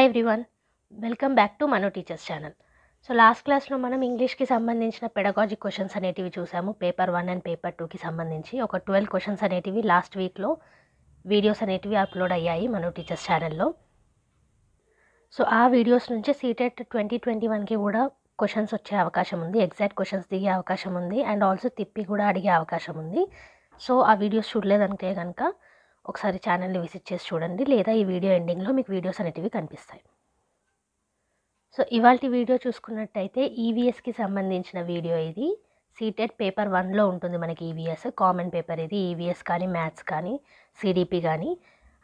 hi everyone welcome back to Mano teachers channel so last క్లాస్లో మనం ఇంగ్లీష్కి సంబంధించిన పెడగాజిక్ క్వశ్చన్స్ అనేటివి చూసాము పేపర్ వన్ అండ్ పేపర్ టూకి సంబంధించి ఒక ట్వెల్వ్ క్వశ్చన్స్ అనేటివి లాస్ట్ వీక్లో వీడియోస్ అనేటివి అప్లోడ్ అయ్యాయి మనో టీచర్స్ ఛానల్లో సో ఆ వీడియోస్ నుంచి సీటెట్ ట్వంటీ ట్వంటీ వన్కి కూడా క్వశ్చన్స్ వచ్చే అవకాశం ఉంది ఎగ్జాక్ట్ క్వశ్చన్స్ దిగే అవకాశం ఉంది అండ్ ఆల్సో తిప్పి కూడా అడిగే అవకాశం ఉంది సో ఆ వీడియోస్ చూడలేదనుకే కనుక ఒకసారి ఛానల్ని విజిట్ చేసి చూడండి లేదా ఈ వీడియో ఎండింగ్లో మీకు వీడియోస్ అనేటివి కనిపిస్తాయి సో ఇవాళ వీడియో చూసుకున్నట్టయితే ఈవీఎస్కి e సంబంధించిన వీడియో ఇది సీటెడ్ పేపర్ వన్లో ఉంటుంది మనకి ఈవీఎస్ e కామన్ పేపర్ ఇది ఈవీఎస్ e కానీ మ్యాథ్స్ కానీ సిడిపి కానీ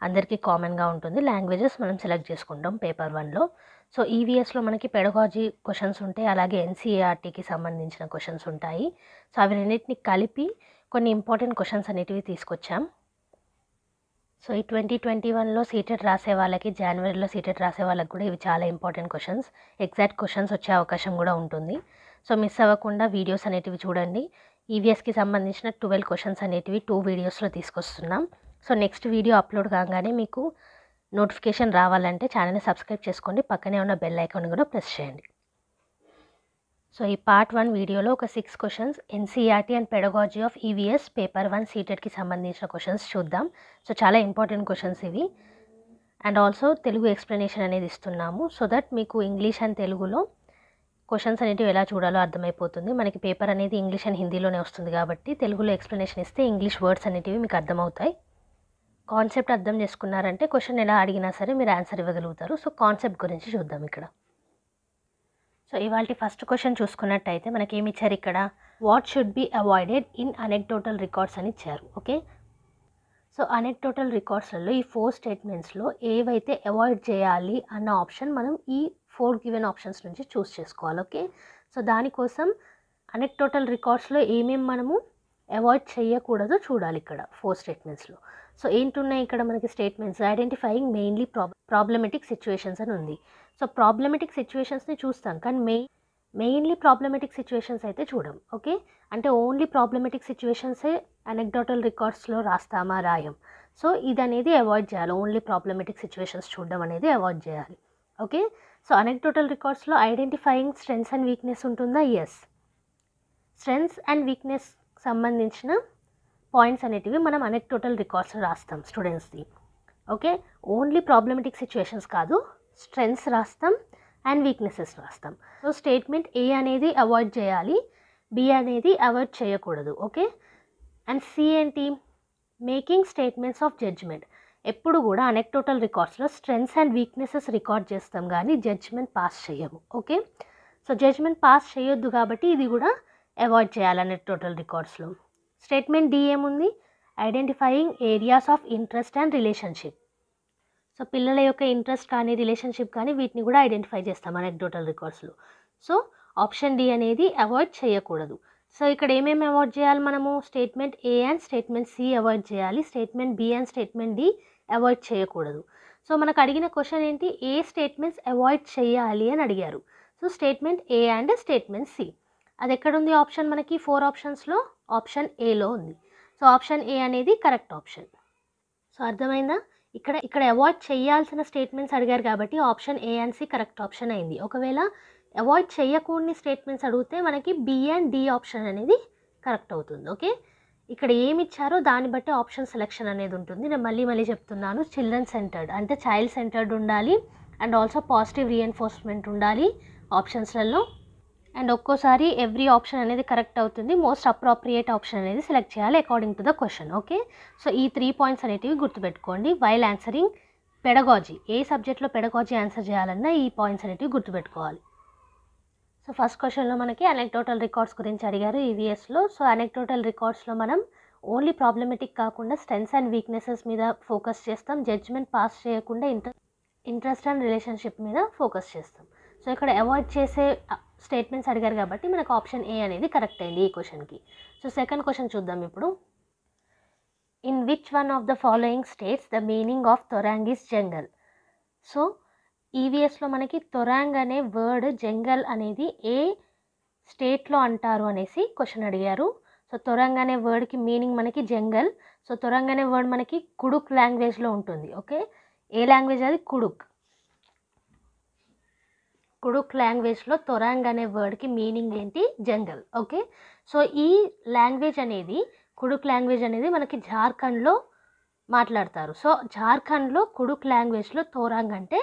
అందరికీ కామన్గా ఉంటుంది లాంగ్వేజెస్ మనం సెలెక్ట్ చేసుకుంటాం పేపర్ వన్లో సో ఈవీఎస్లో మనకి పెడగాజీ క్వశ్చన్స్ ఉంటాయి అలాగే ఎన్సీఆర్టీకి సంబంధించిన క్వశ్చన్స్ ఉంటాయి సో అవి రెండింటినీ కలిపి కొన్ని ఇంపార్టెంట్ క్వశ్చన్స్ అనేటివి తీసుకొచ్చాం సో ఈ ట్వంటీ ట్వంటీ వన్లో సీటెడ్ రాసే వాళ్ళకి జనవరిలో సీటెడ్ రాసే వాళ్ళకి కూడా ఇవి చాలా ఇంపార్టెంట్ క్వశ్చన్స్ ఎగ్జాక్ట్ క్వశ్చన్స్ వచ్చే అవకాశం కూడా ఉంటుంది సో మిస్ అవ్వకుండా వీడియోస్ అనేటివి చూడండి ఈవీఎస్కి e సంబంధించిన ట్వెల్వ్ క్వశ్చన్స్ అనేటివి టూ వీడియోస్లో తీసుకొస్తున్నాం సో నెక్స్ట్ వీడియో అప్లోడ్ కాగానే మీకు నోటిఫికేషన్ రావాలంటే ఛానల్ని సబ్స్క్రైబ్ చేసుకోండి పక్కనే ఉన్న బెల్ ఐకాన్ కూడా ప్రెస్ చేయండి సో ఈ పార్ట్ వన్ వీడియోలో ఒక six questions NCERT and pedagogy of EVS paper one సీటెడ్కి సంబంధించిన క్వశ్చన్స్ చూద్దాం సో చాలా ఇంపార్టెంట్ క్వశ్చన్స్ ఇవి అండ్ ఆల్సో తెలుగు ఎక్స్ప్లెనేషన్ అనేది ఇస్తున్నాము సో దట్ మీకు ఇంగ్లీష్ అండ్ తెలుగులో క్వశ్చన్స్ అనేటివి ఎలా చూడాలో అర్థమైపోతుంది మనకి పేపర్ అనేది ఇంగ్లీష్ అండ్ హిందీలోనే వస్తుంది కాబట్టి తెలుగులో ఎక్స్ప్లెనేషన్ ఇస్తే ఇంగ్లీష్ వర్డ్స్ అనేటివి మీకు అర్థమవుతాయి కాన్సెప్ట్ అర్థం చేసుకున్నారంటే క్వశ్చన్ ఎలా అడిగినా సరే మీరు ఆన్సర్ ఇవ్వగలుగుతారు సో కాన్సెప్ట్ గురించి చూద్దాం ఇక్కడ సో ఇవాళ ఫస్ట్ క్వశ్చన్ చూసుకున్నట్టయితే మనకి ఏమి ఇచ్చారు ఇక్కడ what should be avoided in anecdotal records అని ఇచ్చారు ఓకే సో అనెక్టోటల్ రికార్డ్స్లలో ఈ ఫోర్ స్టేట్మెంట్స్లో ఏవైతే అవాయిడ్ చేయాలి అన్న ఆప్షన్ మనం ఈ ఫోర్ గివెన్ ఆప్షన్స్ నుంచి చూస్ చేసుకోవాలి ఓకే సో దానికోసం అనెక్టోటల్ రికార్డ్స్లో ఏమేమి మనము అవాయిడ్ చేయకూడదో చూడాలి ఇక్కడ ఫోర్ స్టేట్మెంట్స్లో సో ఏంటున్నాయి ఇక్కడ మనకి స్టేట్మెంట్స్ ఐడెంటిఫైయింగ్ మెయిన్లీ ప్రాబ్ ప్రాబ్లమెటిక్ సిచ్యువేషన్స్ అని ఉంది సో ప్రాబ్లమెటిక్ సిచ్యువేషన్స్ని చూస్తాం కానీ మెయిన్ మెయిన్లీ ప్రాబ్లమెటిక్ సిచ్యువేషన్స్ అయితే చూడం ఓకే అంటే ఓన్లీ ప్రాబ్లమెటిక్ సిచ్యువేషన్సే అనెక్డోటల్ రికార్డ్స్లో రాస్తామా రాయం సో ఇది అనేది అవాయిడ్ చేయాలి ఓన్లీ ప్రాబ్లమెటిక్ సిచ్యువేషన్స్ చూడడం అనేది అవాయిడ్ చేయాలి ఓకే సో అనెక్డోటల్ రికార్డ్స్లో ఐడెంటిఫైయింగ్ స్ట్రెంగ్స్ అండ్ వీక్నెస్ ఉంటుందా ఎస్ స్ట్రెంగ్స్ అండ్ వీక్నెస్ సంబంధించిన పాయింట్స్ అనేటివి మనం టోటల్ రికార్డ్స్ రాస్తాం స్టూడెంట్స్ది ఓకే ఓన్లీ ప్రాబ్లమెటిక్ సిచ్యువేషన్స్ కాదు స్ట్రెంగ్స్ రాస్తాం అండ్ వీక్నెసెస్ రాస్తాం సో స్టేట్మెంట్ ఏ అనేది అవాయిడ్ చేయాలి బి అనేది అవాయిడ్ చేయకూడదు ఓకే అండ్ సి ఏంటి మేకింగ్ స్టేట్మెంట్స్ ఆఫ్ జడ్జ్మెంట్ ఎప్పుడు కూడా టోటల్ రికార్డ్స్లో స్ట్రెంగ్స్ అండ్ వీక్నెసెస్ రికార్డ్ చేస్తాం కానీ జడ్జ్మెంట్ పాస్ చేయము ఓకే సో జడ్జ్మెంట్ పాస్ చేయొద్దు కాబట్టి ఇది కూడా అవాయిడ్ చేయాలి టోటల్ రికార్డ్స్లో స్టేట్మెంట్ డి ఏముంది identifying areas of interest and relationship so పిల్లల యొక్క ఇంట్రెస్ట్ కానీ రిలేషన్షిప్ కానీ వీటిని కూడా ఐడెంటిఫై చేస్తాం అనెక్డోటల్ రికార్డ్స్లో సో ఆప్షన్ డి అనేది అవాయిడ్ చేయకూడదు సో ఇక్కడ ఏమేమి అవాయిడ్ చేయాలి మనము statement A and statement C avoid చేయాలి statement B and statement D avoid చేయకూడదు సో మనకు అడిగిన క్వశ్చన్ ఏంటి ఏ స్టేట్మెంట్స్ అవాయిడ్ చేయాలి అని అడిగారు so statement A and statement C అది ఎక్కడుంది ఆప్షన్ మనకి ఫోర్ ఆప్షన్స్లో ఆప్షన్ ఏలో ఉంది సో ఆప్షన్ ఏ అనేది కరెక్ట్ ఆప్షన్ సో అర్థమైందా ఇక్కడ ఇక్కడ అవాయిడ్ చేయాల్సిన స్టేట్మెంట్స్ అడిగారు కాబట్టి option A and C correct option అయింది ఒకవేళ అవాయిడ్ చేయకూడని స్టేట్మెంట్స్ అడిగితే మనకి బి అండ్ డి ఆప్షన్ అనేది కరెక్ట్ అవుతుంది ఓకే ఇక్కడ ఏమి ఇచ్చారో దాన్ని బట్టి ఆప్షన్ సెలెక్షన్ అనేది ఉంటుంది నేను మళ్ళీ మళ్ళీ చెప్తున్నాను చిల్డ్రన్ సెంటర్డ్ అంటే చైల్డ్ సెంటర్డ్ ఉండాలి అండ్ ఆల్సో పాజిటివ్ రీఎన్ఫోర్స్మెంట్ ఉండాలి ఆప్షన్స్లలో అండ్ ఒక్కోసారి ఎవ్రీ ఆప్షన్ అనేది కరెక్ట్ అవుతుంది మోస్ట్ అప్రాప్రియేట్ ఆప్షన్ అనేది సెలెక్ట్ చేయాలి according to the question okay so ఈ త్రీ పాయింట్స్ అనేటివి గుర్తుపెట్టుకోండి వైల్ ఆన్సరింగ్ పెడగాజీ ఏ సబ్జెక్ట్లో పెడగాజీ ఆన్సర్ చేయాలన్నా ఈ పాయింట్స్ అనేటివి గుర్తుపెట్టుకోవాలి సో ఫస్ట్ క్వశ్చన్లో మనకి అనెక్టోటల్ రికార్డ్స్ గురించి అడిగారు ఈవీఎస్లో సో అనెక్టోటల్ రికార్డ్స్లో మనం ఓన్లీ ప్రాబ్లమెటిక్ కాకుండా స్ట్రెంగ్స్ అండ్ వీక్నెసెస్ మీద ఫోకస్ చేస్తాం జడ్జ్మెంట్ పాస్ చేయకుండా ఇంట్రెస్ట్ అండ్ రిలేషన్షిప్ మీద ఫోకస్ చేస్తాం సో ఇక్కడ అవాయిడ్ చేసే స్టేట్మెంట్స్ అడిగారు కాబట్టి మనకు ఆప్షన్ ఏ అనేది కరెక్ట్ అయింది ఈ క్వశ్చన్కి సో సెకండ్ క్వశ్చన్ చూద్దాం ఇప్పుడు in which one of the following states the meaning of తొరాంగ్ ఈస్ జంగల్ సో ఈవీఎస్లో మనకి తొరాంగ్ అనే వర్డ్ జంగల్ అనేది ఏ స్టేట్లో అంటారు అనేసి క్వశ్చన్ అడిగారు సో తొరంగ్ అనే వర్డ్కి మీనింగ్ మనకి జంగల్ సో తొరంగ్ అనే వర్డ్ మనకి కుడుక్ లాంగ్వేజ్లో ఉంటుంది ఓకే ఏ లాంగ్వేజ్ అది కుడుక్ కుడుక్ లాంగ్వేజ్లో తొరాంగ్ అనే వర్డ్కి మీనింగ్ ఏంటి జంగల్ ఓకే సో ఈ లాంగ్వేజ్ అనేది కుడుక్ లాంగ్వేజ్ అనేది మనకి జార్ఖండ్లో మాట్లాడతారు సో జార్ఖండ్లో కుడుక్ లాంగ్వేజ్లో తోరాంగ్ అంటే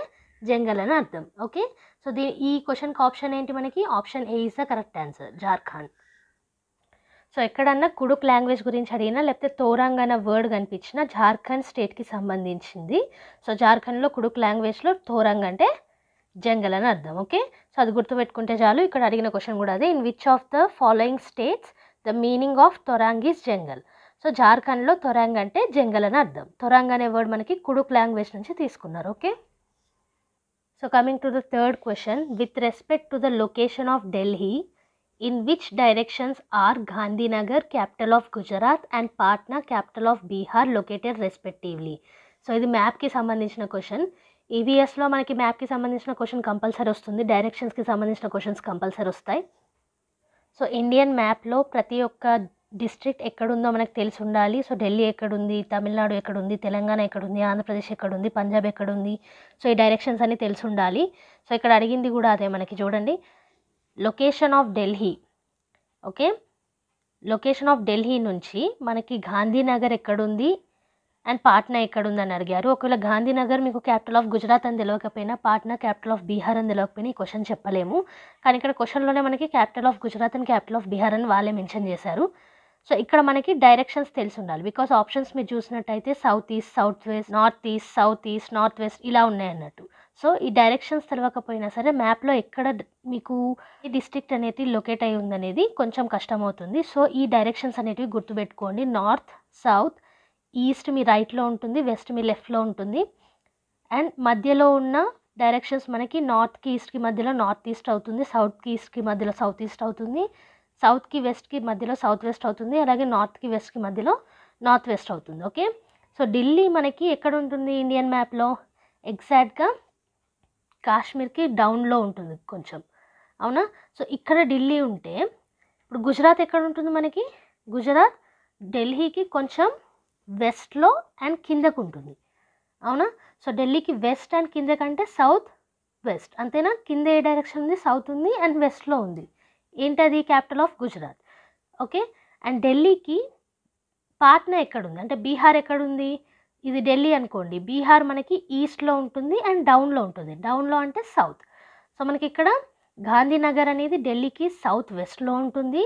జంగల్ అని అర్థం ఓకే సో దీ ఈ క్వశ్చన్కి ఆప్షన్ ఏంటి మనకి option A is the correct answer Jharkhand so ఎక్కడన్నా కుడుక్ లాంగ్వేజ్ గురించి అడిగినా లేకపోతే తోరాంగ్ అన్న వర్డ్ కనిపించిన జార్ఖండ్ స్టేట్కి సంబంధించింది సో జార్ఖండ్లో కుడుక్ లాంగ్వేజ్లో తోరాంగ్ అంటే జంగల్ అని అర్థం ఓకే సో అది గుర్తుపెట్టుకుంటే చాలు ఇక్కడ అడిగిన క్వశ్చన్ కూడా అదే in which of the following states the meaning of తొరాంగ్ ఈస్ జంగల్ సో జార్ఖండ్లో తొరాంగ్ అంటే జంగల్ అని అర్థం తొరాంగ్ అనే వర్డ్ మనకి కుడుక్ లాంగ్వేజ్ నుంచి తీసుకున్నారు okay so coming to the third question with respect to the location of Delhi in which directions are Gandhinagar capital of Gujarat and Patna capital of Bihar located respectively so ఇది మ్యాప్కి సంబంధించిన క్వశ్చన్ ఈవీఎస్లో e మనకి మ్యాప్కి సంబంధించిన క్వశ్చన్ కంపల్సరీ వస్తుంది డైరెక్షన్స్కి సంబంధించిన క్వశ్చన్స్ కంపల్సరీ వస్తాయి so Indian మ్యాప్లో ప్రతి ఒక్క డిస్ట్రిక్ట్ ఎక్కడుందో మనకు తెలిసి ఉండాలి సో ఢిల్లీ ఎక్కడుంది తమిళనాడు ఎక్కడుంది తెలంగాణ ఎక్కడుంది ఆంధ్రప్రదేశ్ ఎక్కడుంది పంజాబ్ ఎక్కడుంది సో ఈ డైరెక్షన్స్ అన్నీ తెలిసి ఉండాలి సో ఇక్కడ అడిగింది కూడా అదే మనకి చూడండి location of Delhi okay location of Delhi నుంచి మనకి గాంధీనగర్ ఎక్కడుంది అండ్ పాట్నా ఉందని అడిగారు ఒకవేళ గాంధీనగర్ మీకు క్యాపిటల్ ఆఫ్ గుజరాత్ అని తెలియకపోయినా పాట్నా క్యాపిటల్ ఆఫ్ బీహార్ అని తెలియకపోయినా ఈ క్వశ్చన్ చెప్పలేము కానీ ఇక్కడ క్వశ్చన్లోనే మనకి capital of Gujarat and capital of Bihar అని వాళ్ళే మెన్షన్ చేశారు సో ఇక్కడ మనకి డైరెక్షన్స్ తెలిసి ఉండాలి బికాస్ ఆప్షన్స్ మీరు చూసినట్టయితే south east south west north east south east north west ఇలా ఉన్నాయి అన్నట్టు సో ఈ డైరెక్షన్స్ తెలియకపోయినా సరే మ్యాప్లో ఎక్కడ మీకు ఈ డిస్ట్రిక్ట్ అనేది లొకేట్ అయ్యి ఉందనేది కొంచెం కష్టమవుతుంది సో ఈ డైరెక్షన్స్ అనేటివి గుర్తుపెట్టుకోండి నార్త్ సౌత్ ఈస్ట్ మీ రైట్లో ఉంటుంది వెస్ట్ మీ లెఫ్ట్లో ఉంటుంది అండ్ మధ్యలో ఉన్న డైరెక్షన్స్ మనకి నార్త్కి ఈస్ట్కి మధ్యలో నార్త్ ఈస్ట్ అవుతుంది సౌత్కి ఈస్ట్కి మధ్యలో సౌత్ ఈస్ట్ అవుతుంది సౌత్కి వెస్ట్కి మధ్యలో సౌత్ వెస్ట్ అవుతుంది అలాగే నార్త్కి వెస్ట్కి మధ్యలో నార్త్ వెస్ట్ అవుతుంది ఓకే సో ఢిల్లీ మనకి ఎక్కడ ఉంటుంది ఇండియన్ మ్యాప్లో ఎగ్జాక్ట్గా కాశ్మీర్కి డౌన్లో ఉంటుంది కొంచెం అవునా సో ఇక్కడ ఢిల్లీ ఉంటే ఇప్పుడు గుజరాత్ ఎక్కడ ఉంటుంది మనకి గుజరాత్ ఢిల్లీకి కొంచెం వెస్ట్లో అండ్ కిందకు ఉంటుంది అవునా సో ఢిల్లీకి వెస్ట్ అండ్ కిందకంటే సౌత్ వెస్ట్ అంతేనా కింద ఏ డైరెక్షన్ ఉంది సౌత్ ఉంది అండ్ వెస్ట్లో ఉంది ఏంటది capital of Gujarat okay and ఢిల్లీకి పాట్నా ఎక్కడుంది అంటే బీహార్ ఎక్కడుంది ఇది ఢిల్లీ అనుకోండి బీహార్ మనకి ఈస్ట్లో ఉంటుంది అండ్ డౌన్లో ఉంటుంది డౌన్లో అంటే సౌత్ సో మనకి ఇక్కడ గాంధీనగర్ అనేది ఢిల్లీకి సౌత్ వెస్ట్లో ఉంటుంది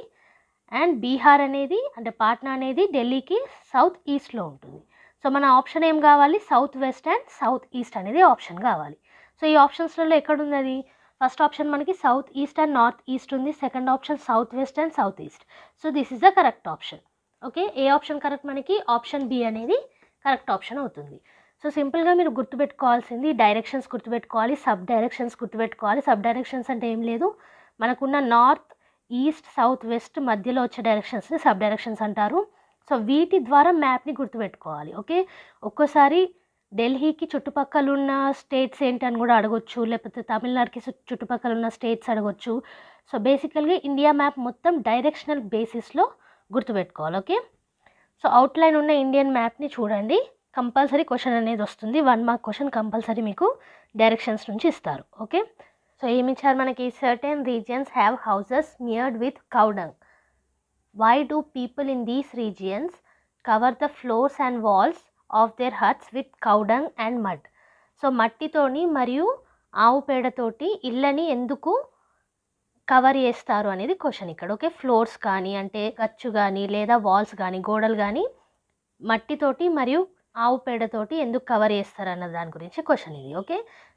అండ్ బీహార్ అనేది అంటే పాట్నా అనేది ఢిల్లీకి సౌత్ ఈస్ట్లో ఉంటుంది సో మన ఆప్షన్ ఏం కావాలి south west and south east అనేది ఆప్షన్ కావాలి సో ఈ ఆప్షన్స్లలో ఎక్కడుంది ఫస్ట్ ఆప్షన్ మనకి south east and north east ఉంది second option south west and south east so this is the correct option okay ఏ ఆప్షన్ కరెక్ట్ మనకి ఆప్షన్ బి అనేది కరెక్ట్ ఆప్షన్ అవుతుంది సో సింపుల్గా మీరు గుర్తుపెట్టుకోవాల్సింది డైరెక్షన్స్ గుర్తుపెట్టుకోవాలి సబ్ డైరెక్షన్స్ గుర్తుపెట్టుకోవాలి సబ్ డైరెక్షన్స్ అంటే ఏం లేదు మనకున్న నార్త్ ఈస్ట్ సౌత్ వెస్ట్ మధ్యలో వచ్చే డైరెక్షన్స్ని సబ్ డైరెక్షన్స్ అంటారు సో వీటి ద్వారా మ్యాప్ని గుర్తుపెట్టుకోవాలి ఓకే ఒక్కోసారి ఢిల్లీకి చుట్టుపక్కల ఉన్న స్టేట్స్ ఏంటి అని కూడా అడగొచ్చు లేకపోతే తమిళనాడుకి చుట్టుపక్కల ఉన్న స్టేట్స్ అడగొచ్చు సో బేసికల్గా ఇండియా మ్యాప్ మొత్తం డైరెక్షనల్ బేసిస్లో గుర్తుపెట్టుకోవాలి ఓకే సో అవుట్లైన్ ఉన్న ఇండియన్ మ్యాప్ని చూడండి కంపల్సరీ క్వశ్చన్ అనేది వస్తుంది వన్ మార్క్ క్వశ్చన్ కంపల్సరీ మీకు డైరెక్షన్స్ నుంచి ఇస్తారు ఓకే సో ఏమి ఇచ్చారు మనకి certain regions have houses smeared with cow dung why do people in these regions cover the floors and walls of their huts with cow dung and mud so మట్టితోని మరియు ఆవు పేడతోటి ఇళ్ళని ఎందుకు కవర్ చేస్తారు అనేది క్వశ్చన్ ఇక్కడ ఓకే ఫ్లోర్స్ కానీ అంటే ఖర్చు కానీ లేదా వాల్స్ కానీ గోడలు కానీ మట్టితోటి మరియు ఆవు పేడతోటి ఎందుకు కవర్ చేస్తారు అన్న దాని గురించి క్వశ్చన్ ఇది okay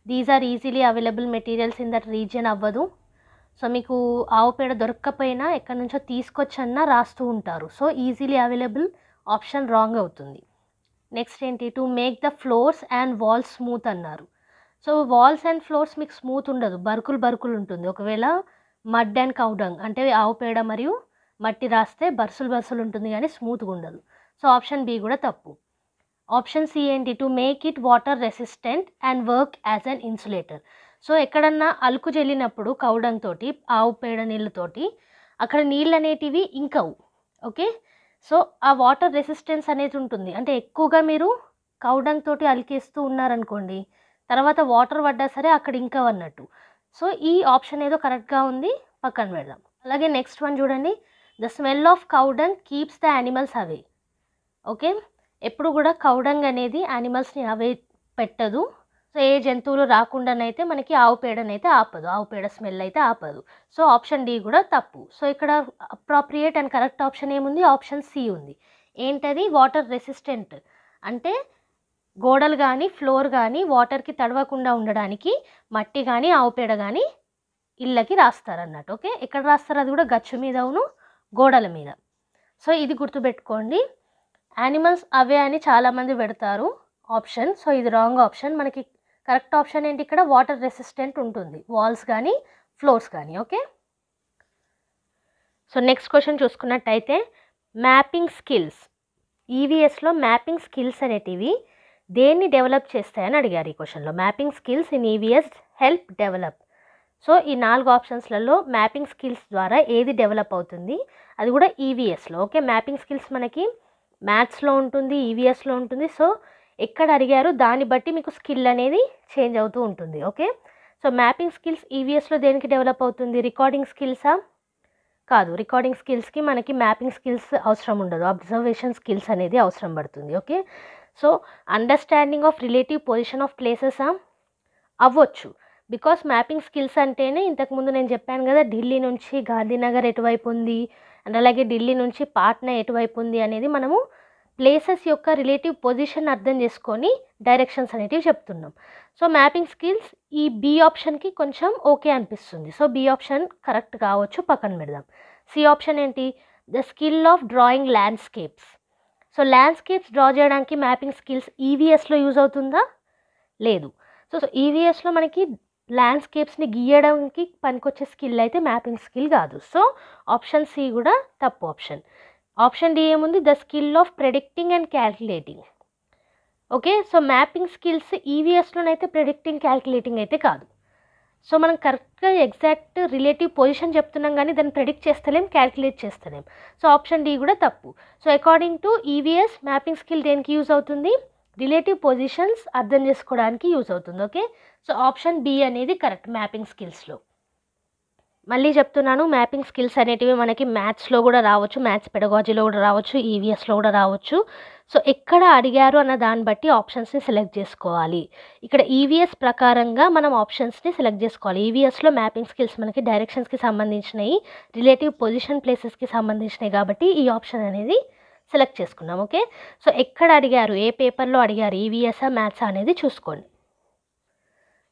these are easily available materials in that region అవ్వదు సో మీకు ఆవు పేడ దొరక్కపోయినా ఎక్కడి నుంచో తీసుకొచ్చన్నా రాస్తూ ఉంటారు so easily available option wrong అవుతుంది నెక్స్ట్ ఏంటి to make the floors and walls smooth అన్నారు సో వాల్స్ అండ్ ఫ్లోర్స్ మీకు స్మూత్ ఉండదు బరుకులు బరుకులు ఉంటుంది ఒకవేళ మడ్ అండ్ కౌడంగ్ అంటే ఆవు పేడ మరియు మట్టి రాస్తే బర్సులు బర్సులు ఉంటుంది కానీ స్మూత్గా ఉండదు సో ఆప్షన్ బి కూడా తప్పు ఆప్షన్ సి ఏంటి to make it water resistant and work as an insulator so ఎక్కడన్నా అలుకు చెల్లినప్పుడు కౌడంతో ఆవు పేడ నీళ్ళతోటి అక్కడ నీళ్ళు అనేటివి ఇంకవు ఓకే సో ఆ వాటర్ రెసిస్టెన్స్ అనేది ఉంటుంది అంటే ఎక్కువగా మీరు కౌడంగ్ తోటి అలికేస్తూ ఉన్నారనుకోండి తర్వాత వాటర్ పడ్డా సరే అక్కడ అన్నట్టు సో ఈ ఆప్షన్ ఏదో కరెక్ట్గా ఉంది పక్కన పెడదాం అలాగే నెక్స్ట్ వన్ చూడండి the smell of cow dung keeps the animals away okay ఎప్పుడు కూడా కౌడంగ్ అనేది యానిమల్స్ని అవే పెట్టదు సో ఏ జంతువులు రాకుండానైతే మనకి ఆవు పేడనైతే ఆపదు ఆవు పేడ స్మెల్ అయితే ఆపదు సో ఆప్షన్ డి కూడా తప్పు సో ఇక్కడ అప్రాప్రియేట్ అండ్ కరెక్ట్ ఆప్షన్ ఏముంది ఆప్షన్ సి ఉంది ఏంటది వాటర్ రెసిస్టెంట్ అంటే గోడలు కానీ ఫ్లోర్ కానీ వాటర్కి తడవకుండా ఉండడానికి మట్టి కానీ ఆవు పేడ కానీ ఇళ్ళకి రాస్తారు అన్నట్టు ఓకే ఎక్కడ రాస్తారు అది కూడా గచ్చు మీద అవును గోడల మీద సో ఇది గుర్తుపెట్టుకోండి యానిమల్స్ అవే అని చాలామంది పెడతారు ఆప్షన్ సో ఇది రాంగ్ ఆప్షన్ మనకి కరెక్ట్ ఆప్షన్ ఏంటి ఇక్కడ వాటర్ రెసిస్టెంట్ ఉంటుంది వాల్స్ కానీ ఫ్లోర్స్ కానీ ఓకే సో నెక్స్ట్ క్వశ్చన్ చూసుకున్నట్టయితే మ్యాపింగ్ స్కిల్స్ ఈవీఎస్లో మ్యాపింగ్ స్కిల్స్ అనేటివి దేన్ని డెవలప్ చేస్తాయని అడిగారు ఈ క్వశ్చన్లో mapping skills in EVS help develop so ఈ నాలుగు ఆప్షన్స్లలో మ్యాపింగ్ స్కిల్స్ ద్వారా ఏది డెవలప్ అవుతుంది అది కూడా ఈవీఎస్లో ఓకే మ్యాపింగ్ స్కిల్స్ మనకి మ్యాథ్స్లో ఉంటుంది ఈవీఎస్లో ఉంటుంది సో ఎక్కడ అడిగారు దాన్ని బట్టి మీకు స్కిల్ అనేది చేంజ్ అవుతూ ఉంటుంది ఓకే సో మ్యాపింగ్ స్కిల్స్ ఈవీఎస్లో దేనికి డెవలప్ అవుతుంది రికార్డింగ్ స్కిల్సా కాదు రికార్డింగ్ స్కిల్స్కి మనకి మ్యాపింగ్ స్కిల్స్ అవసరం ఉండదు అబ్జర్వేషన్ స్కిల్స్ అనేది అవసరం పడుతుంది okay so understanding of relative position of ప్లేసెసా అవ్వచ్చు బికాస్ మ్యాపింగ్ స్కిల్స్ అంటేనే ఇంతకుముందు నేను చెప్పాను కదా ఢిల్లీ నుంచి గాంధీనగర్ ఎటువైపు ఉంది అండ్ అలాగే ఢిల్లీ నుంచి పాట్నా ఎటువైపు ఉంది అనేది మనము ప్లేసెస్ యొక్క రిలేటివ్ పొజిషన్ అర్థం చేసుకొని డైరెక్షన్స్ అనేటివి చెప్తున్నాం సో మ్యాపింగ్ స్కిల్స్ ఈ బి ఆప్షన్కి కొంచెం ఓకే అనిపిస్తుంది సో బి ఆప్షన్ కరెక్ట్ కావచ్చు పక్కన పెడదాం సి ఆప్షన్ ఏంటి the skill of drawing landscapes so landscapes draw చేయడానికి మ్యాపింగ్ స్కిల్స్ ఈవీఎస్లో e యూజ్ అవుతుందా లేదు సో సో e ఈవీఎస్లో మనకి ల్యాండ్స్కేప్స్ని గీయడానికి పనికొచ్చే స్కిల్ అయితే మ్యాపింగ్ స్కిల్ కాదు సో ఆప్షన్ సి కూడా తప్పు ఆప్షన్ ఆప్షన్ డి ఏముంది the skill of predicting and calculating okay so mapping skills ఈవీఎస్లోనైతే ప్రెడిక్టింగ్ క్యాల్కులేటింగ్ అయితే కాదు సో మనం కరెక్ట్గా ఎగ్జాక్ట్ రిలేటివ్ పొజిషన్ చెప్తున్నాం కానీ దాన్ని ప్రెడిక్ట్ చేస్తలేం క్యాల్కులేట్ చేస్తలేం సో ఆప్షన్ డి కూడా తప్పు so according to EVS mapping skill దేనికి యూజ్ అవుతుంది రిలేటివ్ పొజిషన్స్ అర్థం చేసుకోవడానికి యూజ్ అవుతుంది ఓకే సో ఆప్షన్ బి అనేది కరెక్ట్ మ్యాపింగ్ స్కిల్స్లో మళ్ళీ చెప్తున్నాను మ్యాపింగ్ స్కిల్స్ అనేటివి మనకి మ్యాథ్స్లో కూడా రావచ్చు మ్యాథ్స్ పెడగాజీలో కూడా రావచ్చు ఈవీఎస్లో e కూడా రావచ్చు సో ఎక్కడ అడిగారు అన్న దాన్ని బట్టి ఆప్షన్స్ని సెలెక్ట్ చేసుకోవాలి ఇక్కడ ఈవీఎస్ e ప్రకారంగా మనం ఆప్షన్స్ని సెలెక్ట్ చేసుకోవాలి ఈవీఎస్లో e మ్యాపింగ్ స్కిల్స్ మనకి డైరెక్షన్స్కి సంబంధించినవి రిలేటివ్ పొజిషన్ ప్లేసెస్కి సంబంధించినవి కాబట్టి ఈ ఆప్షన్ అనేది సెలెక్ట్ చేసుకున్నాం ఓకే సో ఎక్కడ అడిగారు ఏ పేపర్లో అడిగారు ఈవీఎస్ఆ e మ్యాథ్సా అనేది చూసుకోండి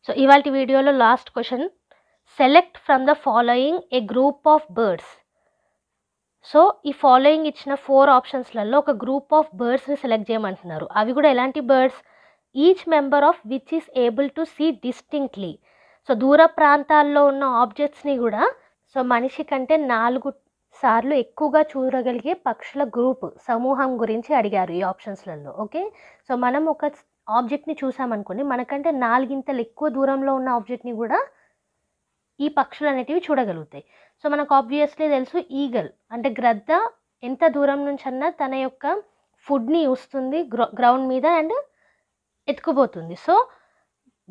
సో ఇవాళ వీడియోలో last question select from the following a group of birds so ఈ ఫాలోయింగ్ ఇచ్చిన ఫోర్ ఆప్షన్స్లలో ఒక గ్రూప్ ఆఫ్ బర్డ్స్ని సెలెక్ట్ చేయమంటున్నారు అవి కూడా ఎలాంటి birds each member of which is able to see distinctly so దూర ప్రాంతాల్లో ఉన్న ఆబ్జెక్ట్స్ని కూడా సో మనిషి కంటే నాలుగు సార్లు ఎక్కువగా చూడగలిగే పక్షుల గ్రూప్ సమూహం గురించి అడిగారు ఈ ఆప్షన్స్లలో ఓకే సో మనం ఒక ఆబ్జెక్ట్ని చూసామనుకోండి మనకంటే నాలుగింతలు ఎక్కువ దూరంలో ఉన్న ఆబ్జెక్ట్ని కూడా ఈ పక్షులు అనేటివి చూడగలుగుతాయి సో మనకు ఆబ్వియస్లీ తెలుసు ఈగల్ అంటే గ్రద్ద ఎంత దూరం నుంచి అన్నా తన యొక్క ఫుడ్ని ఇస్తుంది గ్రౌండ్ మీద అండ్ ఎత్తుకుపోతుంది సో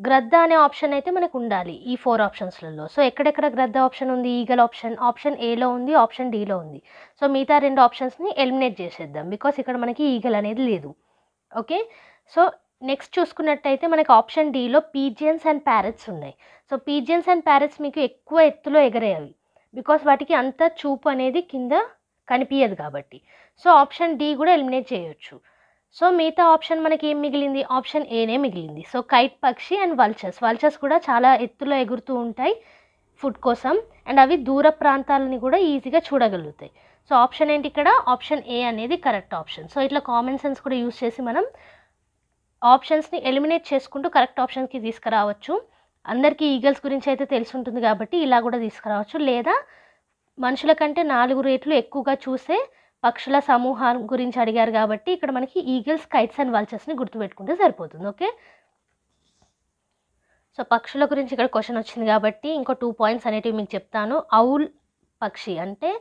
గ్రద్ద అనే ఆప్షన్ అయితే మనకు ఉండాలి ఈ ఫోర్ ఆప్షన్స్లలో సో ఎక్కడెక్కడ గ్రద్ద ఆప్షన్ ఉంది ఈగల్ ఆప్షన్ ఆప్షన్ ఏలో ఉంది ఆప్షన్ డీలో ఉంది సో మిగతా రెండు ఆప్షన్స్ని ఎలిమినేట్ చేసేద్దాం బికాస్ ఇక్కడ మనకి ఈగల్ అనేది లేదు ఓకే సో నెక్స్ట్ చూసుకున్నట్టయితే మనకి ఆప్షన్ డీలో పీజియన్స్ అండ్ ప్యారెట్స్ ఉన్నాయి సో పీజియన్స్ అండ్ ప్యారెట్స్ మీకు ఎక్కువ ఎత్తులో ఎగరేవి బికాస్ వాటికి అంత చూపు అనేది కింద కనిపించదు కాబట్టి సో ఆప్షన్ డి కూడా ఎలిమినేట్ చేయొచ్చు సో మిగతా ఆప్షన్ మనకి ఏం మిగిలింది ఆప్షన్ ఏనే మిగిలింది సో కైట్ పక్షి అండ్ వల్చర్స్ వల్చర్స్ కూడా చాలా ఎత్తులో ఎగురుతూ ఉంటాయి ఫుడ్ కోసం అండ్ అవి దూర ప్రాంతాలని కూడా ఈజీగా చూడగలుగుతాయి సో ఆప్షన్ ఏంటి ఇక్కడ ఆప్షన్ ఏ అనేది కరెక్ట్ ఆప్షన్ సో ఇట్లా కామన్ సెన్స్ కూడా యూస్ చేసి మనం ఆప్షన్స్ని ఎలిమినేట్ చేసుకుంటూ కరెక్ట్ ఆప్షన్కి తీసుకురావచ్చు అందరికీ ఈగల్స్ గురించి అయితే తెలిసి ఉంటుంది కాబట్టి ఇలా కూడా తీసుకురావచ్చు లేదా మనుషుల కంటే నాలుగు రేట్లు ఎక్కువగా చూసే పక్షుల సమూహం గురించి అడిగారు కాబట్టి ఇక్కడ మనకి ఈగిల్స్ కైట్స్ అండ్ వల్చర్స్ని గుర్తుపెట్టుకుంటే సరిపోతుంది ఓకే సో పక్షుల గురించి ఇక్కడ క్వశ్చన్ వచ్చింది కాబట్టి ఇంకో టూ పాయింట్స్ అనేటివి మీకు చెప్తాను ఔల్ పక్షి అంటే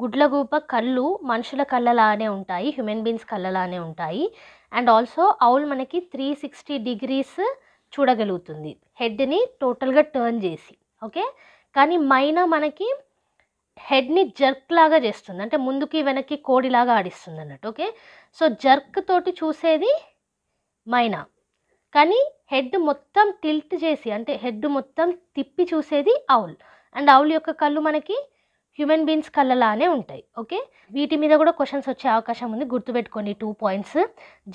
గుడ్లగూప కళ్ళు మనుషుల కళ్ళలానే ఉంటాయి హ్యూమన్ బీన్స్ కళ్ళలానే ఉంటాయి అండ్ ఆల్సో ఔల్ మనకి త్రీ సిక్స్టీ డిగ్రీస్ చూడగలుగుతుంది హెడ్ని టోటల్గా టర్న్ చేసి ఓకే కానీ మైనా మనకి హెడ్ని జర్క్ లాగా చేస్తుంది అంటే ముందుకి వెనక్కి కోడిలాగా ఆడిస్తుంది అన్నట్టు ఓకే సో జర్క్ తోటి చూసేది మైనా కానీ హెడ్ మొత్తం టిల్ట్ చేసి అంటే హెడ్ మొత్తం తిప్పి చూసేది అవుల్ అండ్ అవుల్ యొక్క కళ్ళు మనకి హ్యూమన్ బీయింగ్స్ కళ్ళలానే ఉంటాయి ఓకే వీటి మీద కూడా క్వశ్చన్స్ వచ్చే అవకాశం ఉంది గుర్తుపెట్టుకోండి టూ పాయింట్స్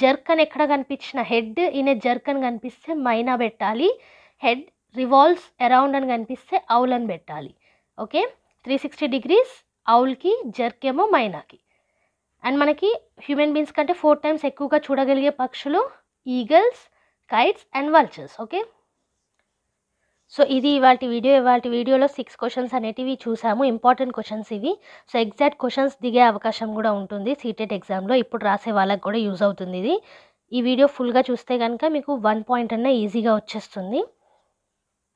జర్క్ అని ఎక్కడ కనిపించిన హెడ్ ఈయన జర్క్ అని కనిపిస్తే మైనా పెట్టాలి హెడ్ రివాల్వ్స్ అరౌండ్ అని కనిపిస్తే అవుల్ అని పెట్టాలి ఓకే త్రీ సిక్స్టీ డిగ్రీస్ అవుల్కి జర్కేమో మైనాకి అండ్ మనకి హ్యూమన్ బీయింగ్స్ కంటే ఫోర్ టైమ్స్ ఎక్కువగా చూడగలిగే పక్షులు eagles kites and vultures okay so ఇది ఇవాళ వీడియో ఇవాళ వీడియోలో సిక్స్ క్వశ్చన్స్ అనేటివి చూసాము ఇంపార్టెంట్ క్వశ్చన్స్ ఇవి సో ఎగ్జాక్ట్ క్వశ్చన్స్ దిగే అవకాశం కూడా ఉంటుంది సీటెట్ ఎగ్జామ్లో ఇప్పుడు రాసే వాళ్ళకి కూడా యూజ్ అవుతుంది ఇది ఈ వీడియో ఫుల్గా చూస్తే కనుక మీకు వన్ పాయింట్ అన్న ఈజీగా వచ్చేస్తుంది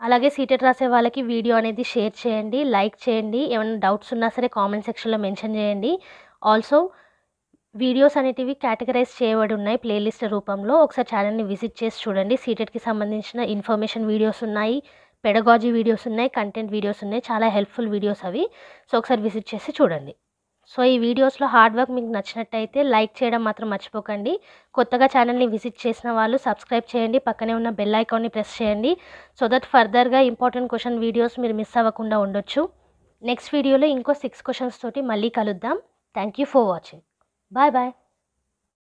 అలాగే సీటెట్ రాసే వాళ్ళకి వీడియో అనేది షేర్ చేయండి లైక్ చేయండి ఏమైనా డౌట్స్ ఉన్నా సరే కామెంట్ సెక్షన్లో మెన్షన్ చేయండి ఆల్సో వీడియోస్ అనేటివి కేటగరైజ్ చేయబడి ఉన్నాయి ప్లేలిస్ట్ రూపంలో ఒకసారి ఛానల్ని విజిట్ చేసి చూడండి సీటెట్కి సంబంధించిన ఇన్ఫర్మేషన్ వీడియోస్ ఉన్నాయి పెడగాజీ వీడియోస్ ఉన్నాయి కంటెంట్ వీడియోస్ ఉన్నాయి చాలా హెల్ప్ఫుల్ వీడియోస్ అవి సో ఒకసారి విజిట్ చేసి చూడండి సో ఈ వీడియోస్లో హార్డ్ వర్క్ మీకు నచ్చినట్టయితే లైక్ చేయడం మాత్రం మర్చిపోకండి కొత్తగా ఛానల్ని విజిట్ చేసిన వాళ్ళు సబ్స్క్రైబ్ చేయండి పక్కనే ఉన్న బెల్ ఐకాన్ని ప్రెస్ చేయండి సో దట్ ఫర్దర్గా ఇంపార్టెంట్ క్వశ్చన్ వీడియోస్ మీరు మిస్ అవ్వకుండా ఉండొచ్చు నెక్స్ట్ వీడియోలో ఇంకో సిక్స్ క్వశ్చన్స్ తోటి మళ్ళీ కలుద్దాం thank you for watching bye bye